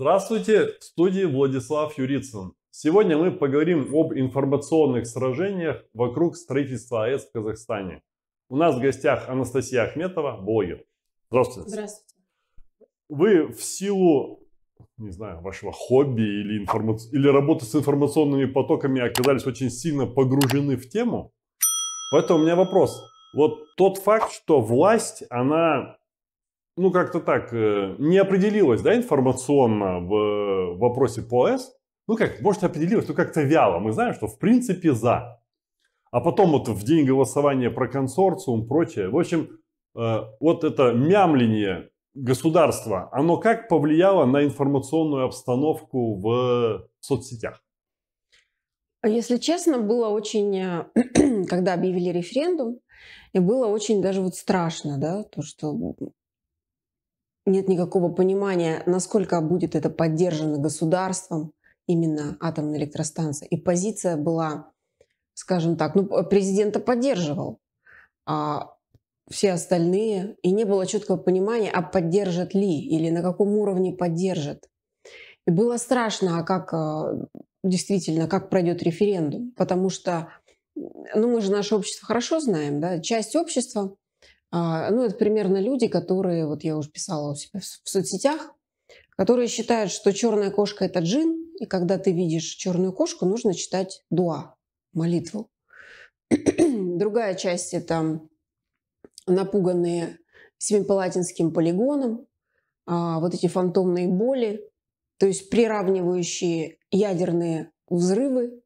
Здравствуйте, в студии Владислав Юрицын. Сегодня мы поговорим об информационных сражениях вокруг строительства АЭС в Казахстане. У нас в гостях Анастасия Ахметова, блогер. Здравствуйте. Здравствуйте. Вы в силу, не знаю, вашего хобби или, информа... или работы с информационными потоками оказались очень сильно погружены в тему. Поэтому у меня вопрос. Вот тот факт, что власть, она ну, как-то так, э, не определилась, да, информационно в э, вопросе по С. Ну, как, может, определилась, но как-то вяло. Мы знаем, что в принципе за. А потом вот в день голосования про консорциум, прочее. В общем, э, вот это мямление государства, оно как повлияло на информационную обстановку в соцсетях? А если честно, было очень, когда объявили референдум, и было очень даже вот страшно, да, то, что нет никакого понимания, насколько будет это поддержано государством, именно атомная электростанция. И позиция была, скажем так, ну, президента поддерживал, а все остальные, и не было четкого понимания, а поддержат ли или на каком уровне поддержат. И было страшно, а как э, действительно, как пройдет референдум, потому что ну, мы же наше общество хорошо знаем, да, часть общества – а, ну, это примерно люди, которые, вот я уже писала у себя в соцсетях, которые считают, что черная кошка это джин, и когда ты видишь черную кошку, нужно читать дуа, молитву. Другая часть это напуганные Семипалатинским полигоном, а, вот эти фантомные боли, то есть приравнивающие ядерные взрывы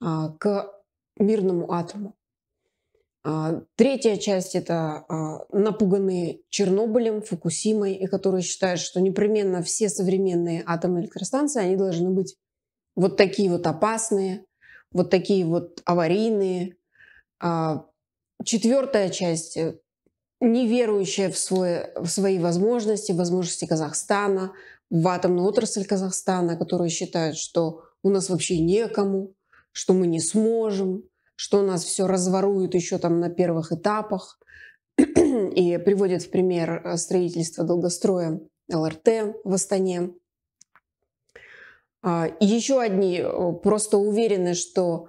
а, к мирному атому. А, третья часть — это а, напуганные Чернобылем, Фукусимой, и которые считают, что непременно все современные атомные электростанции, они должны быть вот такие вот опасные, вот такие вот аварийные. А, четвертая часть э, — неверующая в, свой, в свои возможности, возможности Казахстана, в атомную отрасль Казахстана, которые считают, что у нас вообще некому, что мы не сможем, что нас все разворуют еще там на первых этапах. И приводит в пример э, строительство долгостроя ЛРТ в Астане. А, еще одни э, просто уверены, что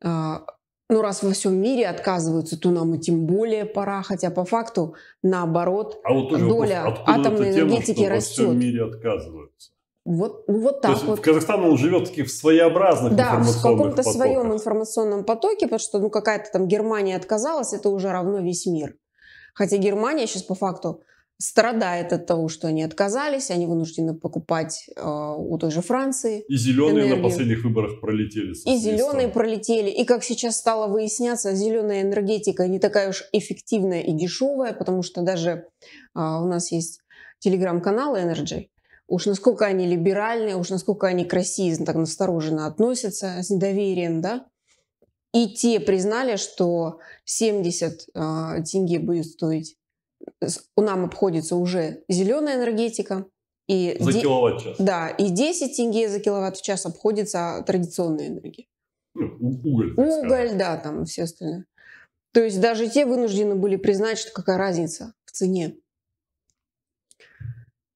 а, ну, раз во всем мире отказываются, то нам и тем более пора, хотя по факту наоборот а вот доля вопрос, атомной энергетики тема, что растет. Во всем мире отказываются. Вот, ну, вот так То есть вот. Казахстан он живет таки в своеобразных да, информационных в каком-то своем информационном потоке, потому что ну какая-то там Германия отказалась, это уже равно весь мир. Хотя Германия сейчас по факту страдает от того, что они отказались, они вынуждены покупать э, у той же Франции. И зеленые энергию. на последних выборах пролетели. И зеленые пролетели. И как сейчас стало выясняться, зеленая энергетика не такая уж эффективная и дешевая, потому что даже э, у нас есть телеграм-канал Energy, Уж насколько они либеральные, уж насколько они к России так настороженно относятся, с недоверием, да. И те признали, что 70 э, а, тенге будет стоить. У нам обходится уже зеленая энергетика. И за де... киловатт-час. Да, и 10 тенге за киловатт-час в обходится традиционная энергия. Ну, уголь. Уголь, да, там все остальное. То есть даже те вынуждены были признать, что какая разница в цене.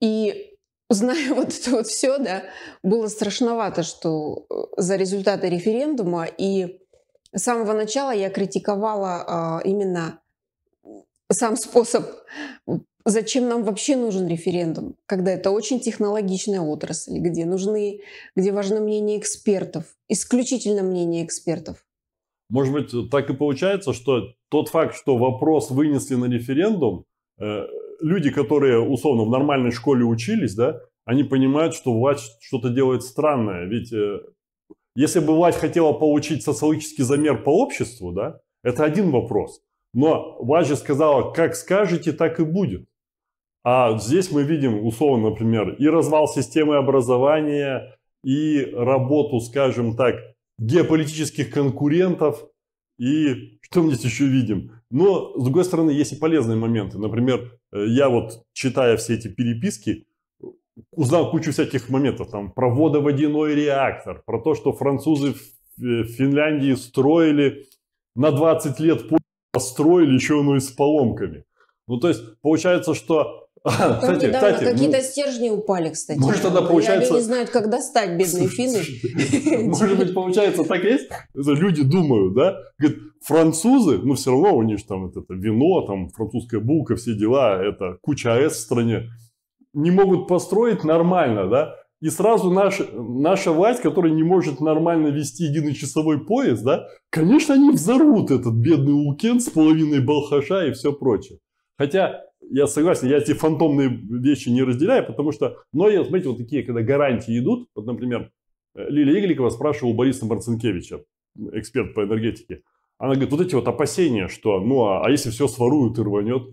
И зная вот это вот все, да, было страшновато, что э, за результаты референдума. И с самого начала я критиковала а, именно сам способ, зачем нам вообще нужен референдум, когда это очень технологичная отрасль, где нужны, где важно мнение экспертов, исключительно мнение экспертов. Может быть, э, так и получается, что тот факт, что вопрос вынесли на референдум, э, люди, которые условно в нормальной школе учились, да, они понимают, что власть что-то делает странное. Ведь э, если бы власть хотела получить социологический замер по обществу, да, это один вопрос. Но власть же сказала, как скажете, так и будет. А здесь мы видим, условно, например, и развал системы образования, и работу, скажем так, геополитических конкурентов, и что мы здесь еще видим? Но, с другой стороны, есть и полезные моменты. Например, э, я вот, читая все эти переписки, узнал кучу всяких моментов. Там про водоводяной реактор, про то, что французы в э, Финляндии строили на 20 лет построили, еще оно и с поломками. Ну, то есть, получается, что а, кстати, кстати, какие-то ну, стержни упали, кстати. Может, тогда получается... И они не знают, как достать бедные физы. Может быть, получается, так есть? Люди думают, да? Говорят, французы, ну, все равно у них там это вино, там, французская булка, все дела, это куча АЭС в стране. Не могут построить нормально, да? И сразу наша наша власть, которая не может нормально вести единый часовой пояс, да, конечно, они взорвут этот бедный Лукен с половиной Балхаша и все прочее. Хотя я согласен, я эти фантомные вещи не разделяю, потому что, но я, смотрите, вот такие, когда гарантии идут, вот, например, э, Лилия Игликова спрашивала Бориса Марцинкевича, эксперт по энергетике, она говорит, вот эти вот опасения, что, ну, а, а если все своруют и рванет?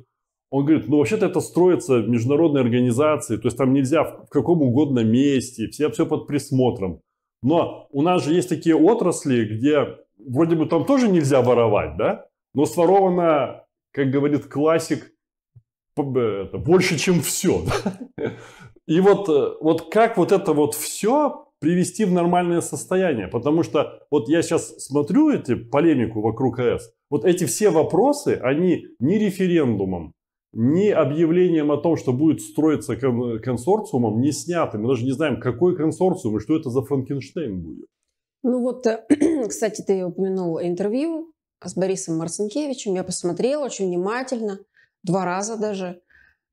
Он говорит, ну, вообще-то это строится в международной организации, то есть там нельзя в, в каком угодно месте, все, все под присмотром. Но у нас же есть такие отрасли, где вроде бы там тоже нельзя воровать, да? Но своровано, как говорит классик, это, больше, чем все. И вот, э, вот как вот это вот все привести в нормальное состояние? Потому что вот я сейчас смотрю эти полемику вокруг АЭС, вот эти все вопросы, они не референдумом, ни объявлением о том, что будет строиться кон- консорциумом, не сняты. Мы даже не знаем, какой консорциум и что это за Франкенштейн будет. Ну вот, э, кстати, ты упомянул интервью с Борисом Марцинкевичем. Я посмотрела очень внимательно два раза даже.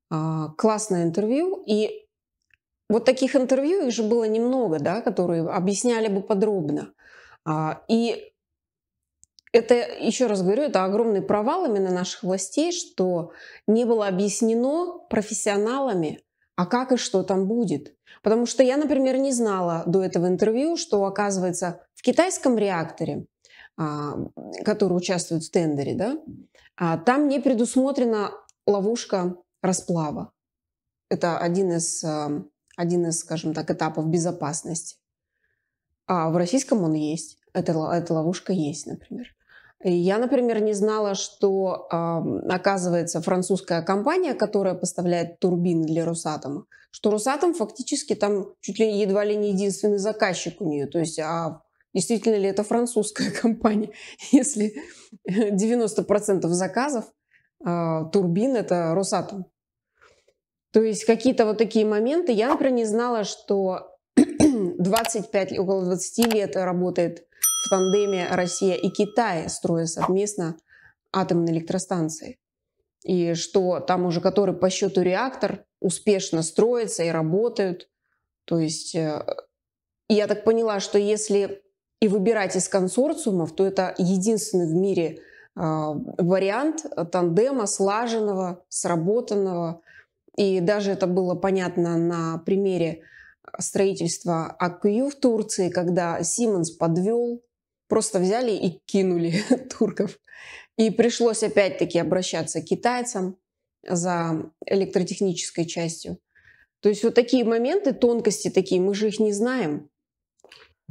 А, классное интервью. И вот таких интервью, их же было немного, да, которые объясняли бы подробно. А, и это, еще раз говорю, это огромный провал именно наших властей, что не было объяснено профессионалами, а как и что там будет. Потому что я, например, не знала до этого интервью, что, оказывается, в китайском реакторе а, которые участвуют в тендере, да, а там не предусмотрена ловушка расплава. Это один из, а, один из, скажем так, этапов безопасности. А в российском он есть. Эта, эта ловушка есть, например. Я, например, не знала, что, оказывается, французская компания, которая поставляет турбины для Росатома, что Росатом фактически там чуть ли едва ли не единственный заказчик у нее. То есть а действительно ли это французская компания, если 90% заказов э, турбин это Росатом. То есть какие-то вот такие моменты. Я, например, не знала, что 25, около 20 лет работает в тандеме Россия и Китай, строя совместно атомные электростанции. И что там уже который по счету реактор успешно строится и работают. То есть э, я так поняла, что если и выбирать из консорциумов, то это единственный в мире а, вариант тандема, слаженного, сработанного. И даже это было понятно на примере строительства АКЮ в Турции, когда Сименс подвел, просто взяли и кинули турков. И пришлось опять-таки обращаться к китайцам за электротехнической частью. То есть вот такие моменты, тонкости такие, мы же их не знаем.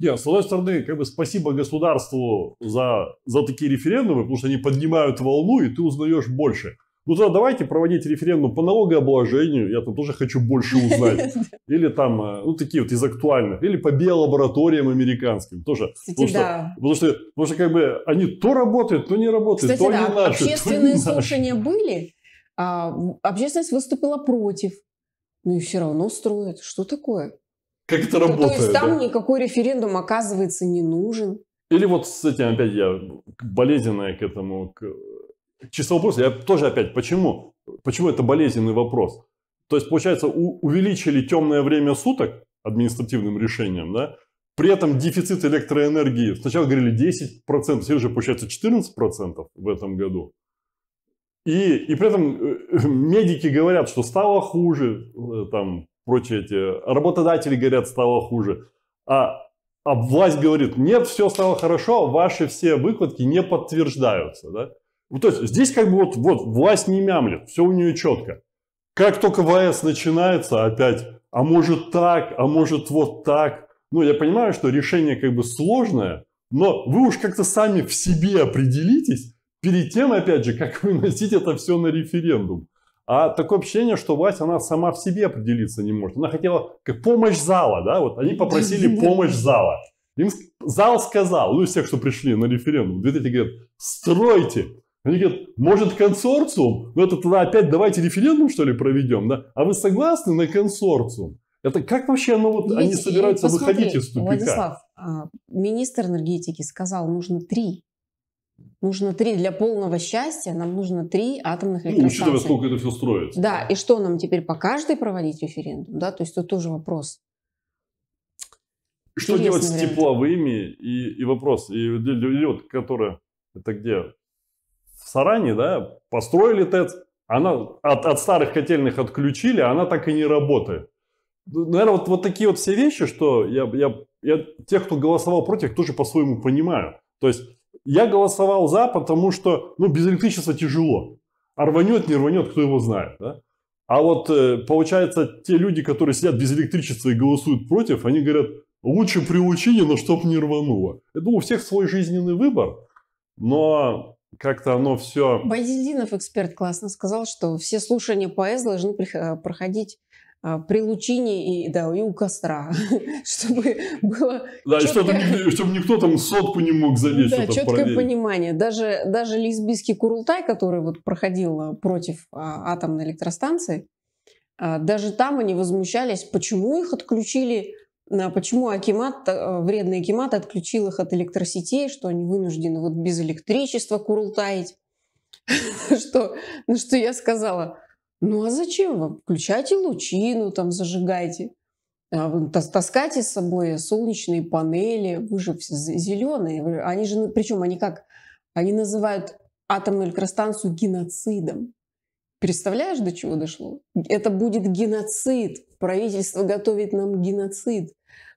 Нет, с одной стороны, как бы спасибо государству за, за такие референдумы, потому что они поднимают волну, и ты узнаешь больше. Ну тогда давайте проводить референдум по налогообложению, я там тоже хочу больше узнать. Или там, э, ну такие вот из актуальных, или по биолабораториям американским тоже. Кстати, потому, что, потому, что, потому что как бы они то работают, то не работают, Кстати, то да, не наши, Общественные то не слушания наши. были, а общественность выступила против. Ну и все равно строят. Что такое? как это ну, работает. то есть там да? никакой референдум, оказывается, не нужен. Или вот с этим опять я болезненная к этому, к, к числу Я тоже опять, почему? Почему это болезненный вопрос? То есть, получается, у, увеличили темное время суток административным решением, да? При этом дефицит электроэнергии, сначала говорили 10%, сейчас уже получается 14% в этом году. И, и при этом э, э, медики говорят, что стало хуже, э, там прочие эти работодатели говорят, стало хуже. А, а власть говорит, нет, все стало хорошо, а ваши все выкладки не подтверждаются. Да? Ну, то есть здесь как бы вот, вот власть не мямлет, все у нее четко. Как только ВС начинается опять, а может так, а может вот так. Ну, я понимаю, что решение как бы сложное, но вы уж как-то сами в себе определитесь перед тем, опять же, как выносить это все на референдум. А такое ощущение, что власть, она сама в себе определиться не может. Она хотела как помощь зала, да, вот они попросили помощь зала. Им зал сказал, ну, из тех, что пришли на референдум, две трети говорят, стройте. Они говорят, может консорциум? Ну, это тогда опять давайте референдум, что ли, проведем, да? А вы согласны на консорциум? Это как вообще ну, вот, Ведь, они собираются посмотри, выходить из тупика? Владислав, а, министр энергетики сказал, нужно три нужно три, для полного счастья нам нужно три атомных электростанции. Ну, учитывая, сколько это все строится. Да, и что нам теперь по каждой проводить референдум, да, то есть это тоже вопрос. Что Интересный делать вариант. с тепловыми и, и вопрос, и лед, которая это где, в Саране, да, построили ТЭЦ, она от, от старых котельных отключили, а она так и не работает. Ну, Наверное, вот, вот такие вот все вещи, что я, я, я тех, кто голосовал против, тоже по-своему понимаю. То есть я голосовал за, потому что ну, без электричества тяжело. А рванет, не рванет, кто его знает. Да? А вот э, получается, те люди, которые сидят без электричества и голосуют против, они говорят, лучше приучили, но чтоб не рвануло. Это у всех свой жизненный выбор, но как-то оно все... Байдельдинов, эксперт, классно сказал, что все слушания по С должны проходить а, при лучине и, да, и у костра, чтобы было... Да, четкое... чтобы, чтобы никто там сотку не мог залезть. Да, четкое проверить. понимание. Даже, даже лесбийский Курултай, который вот проходил а, против а, атомной электростанции, а, даже там они возмущались, почему их отключили, а, почему Акимат, а, вредный Акимат отключил их от электросетей, что они вынуждены вот без электричества Курултаить. что, ну, что я сказала – ну а зачем вам? Включайте лучину, там зажигайте. А таскайте с собой солнечные панели, вы же все зеленые. Они же, причем они как, они называют атомную электростанцию геноцидом. Представляешь, до чего дошло? Это будет геноцид. Правительство готовит нам геноцид.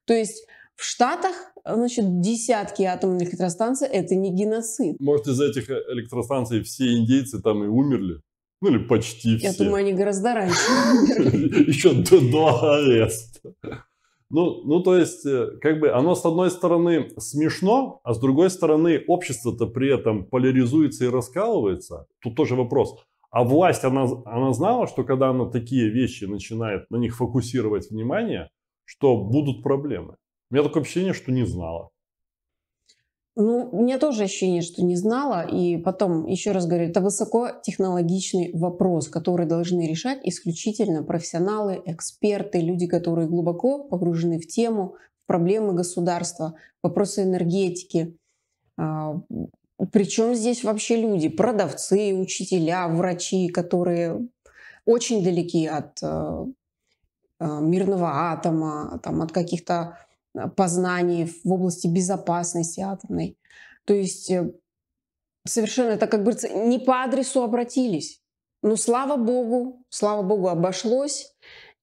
То есть в Штатах значит, десятки атомных электростанций – это не геноцид. Может, из этих э, электростанций все индейцы там и умерли? Ну или почти все. Я думаю, они гораздо раньше. Еще до ареста. Ну, ну, то есть, э, как бы оно с одной стороны смешно, а с другой стороны общество-то при этом поляризуется и раскалывается. Тут тоже вопрос. А власть, она, она знала, что когда она такие вещи начинает на них фокусировать внимание, что будут проблемы. У меня такое ощущение, что не знала. Ну, у меня тоже ощущение, что не знала. И потом, еще раз говорю, это высокотехнологичный вопрос, который должны решать исключительно профессионалы, эксперты, люди, которые глубоко погружены в тему, в проблемы государства, вопросы энергетики. А, Причем здесь вообще люди, продавцы, учителя, врачи, которые очень далеки от э, э, мирного атома, там, от каких-то Э, познаний в области безопасности атомной. То есть э, совершенно это, как бы не по адресу обратились. Но ну, слава богу, слава богу, обошлось.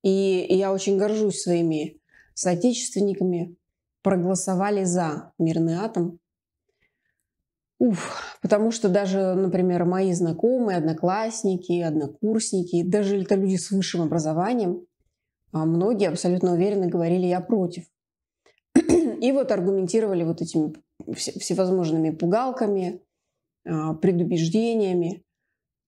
И я очень горжусь своими соотечественниками. Проголосовали за мирный атом. Уф, потому что даже, например, мои знакомые, одноклассники, однокурсники, даже это люди с высшим образованием, а многие абсолютно уверенно говорили «я против». И вот аргументировали вот этими всевозможными пугалками, а, предубеждениями.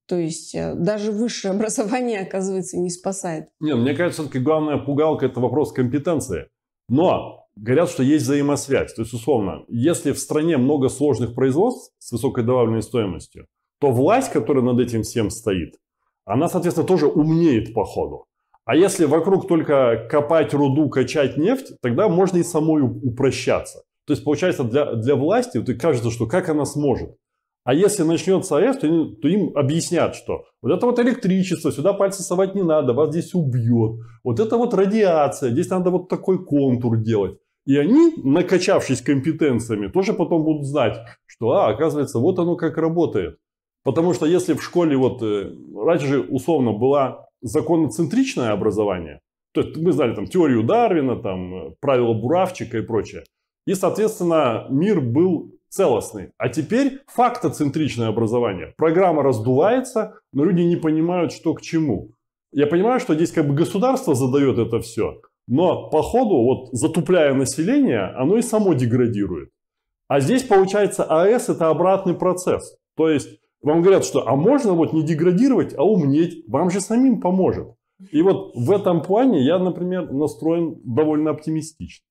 То есть э, даже высшее образование, оказывается, не спасает. Не, мне кажется, все-таки главная пугалка – это вопрос компетенции. Но говорят, что есть взаимосвязь. То есть, условно, если в стране много сложных производств с высокой добавленной стоимостью, то власть, которая над этим всем стоит, она, соответственно, тоже умнеет по ходу. А если вокруг только копать руду, качать нефть, тогда можно и самой упрощаться. То есть, получается, для, для власти вот, кажется, что как она сможет. А если начнется арест, то, то им объяснят, что вот это вот электричество, сюда пальцы совать не надо, вас здесь убьет. Вот это вот радиация, здесь надо вот такой контур делать. И они, накачавшись компетенциями, тоже потом будут знать, что, а, оказывается, вот оно как работает. Потому что если в школе, вот, э, раньше же условно была законоцентричное образование. То есть мы знали там теорию Дарвина, там э, правила Буравчика и прочее. И, соответственно, мир был целостный. А теперь фактоцентричное образование. Программа раздувается, но люди не понимают, что к чему. Я понимаю, что здесь как бы государство задает это все, но по ходу, вот затупляя население, оно и само деградирует. А здесь получается АЭС это обратный процесс. То есть вам говорят, что а можно вот не деградировать, а умнеть. Вам же самим поможет. И вот в этом плане я, например, настроен довольно оптимистично.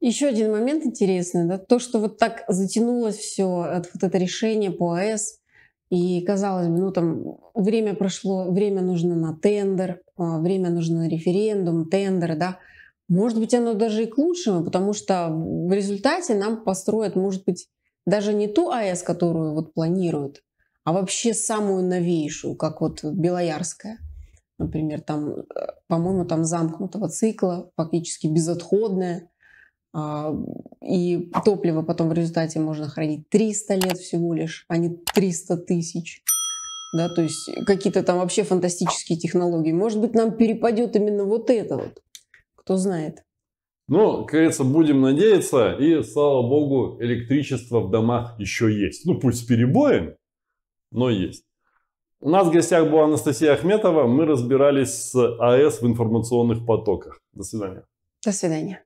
Еще один момент интересный, да, то, что вот так затянулось все, э, вот это решение по АЭС, и казалось бы, ну там время прошло, время нужно на тендер, а, время нужно на референдум, тендер, да. Может быть, оно даже и к лучшему, потому что в результате нам построят, может быть, даже не ту АЭС, которую вот планируют, а вообще самую новейшую, как вот Белоярская. Например, там, э, по-моему, там замкнутого цикла, фактически безотходная. А, и топливо потом в результате можно хранить 300 лет всего лишь, а не 300 тысяч да, то есть какие-то там вообще фантастические технологии. Может быть, нам перепадет именно вот это вот, кто знает. Но, как говорится, будем надеяться, и, слава богу, электричество в домах еще есть. Ну, пусть с перебоем, но есть. У нас в гостях была Анастасия Ахметова. Мы разбирались с АЭС в информационных потоках. До свидания. До свидания.